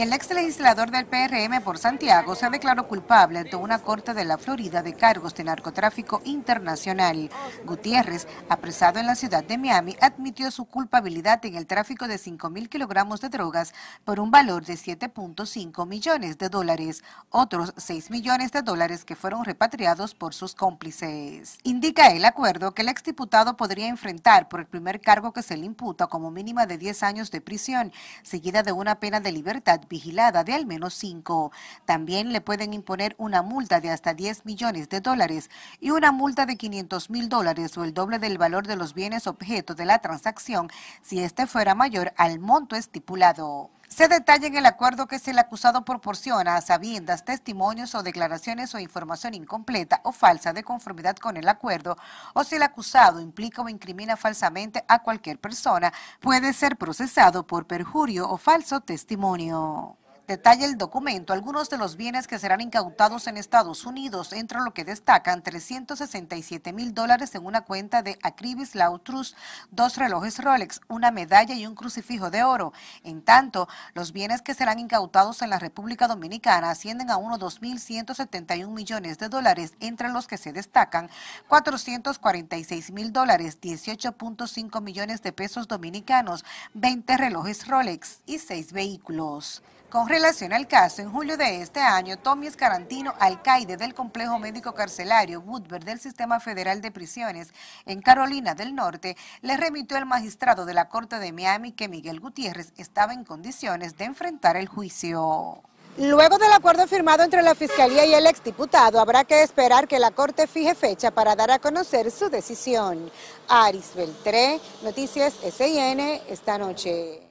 El ex legislador del PRM por Santiago se declaró culpable ante una corte de la Florida de cargos de narcotráfico internacional. Gutiérrez, apresado en la ciudad de Miami, admitió su culpabilidad en el tráfico de 5.000 kilogramos de drogas por un valor de 7.5 millones de dólares, otros 6 millones de dólares que fueron repatriados por sus cómplices. Indica el acuerdo que el diputado podría enfrentar por el primer cargo que se le imputa como mínima de 10 años de prisión, seguida de una pena de libertad vigilada de al menos cinco. También le pueden imponer una multa de hasta 10 millones de dólares y una multa de 500 mil dólares o el doble del valor de los bienes objeto de la transacción si este fuera mayor al monto estipulado. Se detalla en el acuerdo que si el acusado proporciona sabiendas testimonios o declaraciones o información incompleta o falsa de conformidad con el acuerdo, o si el acusado implica o incrimina falsamente a cualquier persona, puede ser procesado por perjurio o falso testimonio. Detalla el documento algunos de los bienes que serán incautados en Estados Unidos, entre lo que destacan 367 mil dólares en una cuenta de Acribis Lautrus, dos relojes Rolex, una medalla y un crucifijo de oro. En tanto, los bienes que serán incautados en la República Dominicana ascienden a unos 2.171 millones de dólares, entre los que se destacan 446 mil dólares, 18.5 millones de pesos dominicanos, 20 relojes Rolex y 6 vehículos. Con relación al caso, en julio de este año, Tommy Escarantino, alcaide del complejo médico carcelario Woodward del Sistema Federal de Prisiones en Carolina del Norte, le remitió al magistrado de la Corte de Miami que Miguel Gutiérrez estaba en condiciones de enfrentar el juicio. Luego del acuerdo firmado entre la Fiscalía y el exdiputado, habrá que esperar que la Corte fije fecha para dar a conocer su decisión. Aris Beltré, Noticias SIN, esta noche.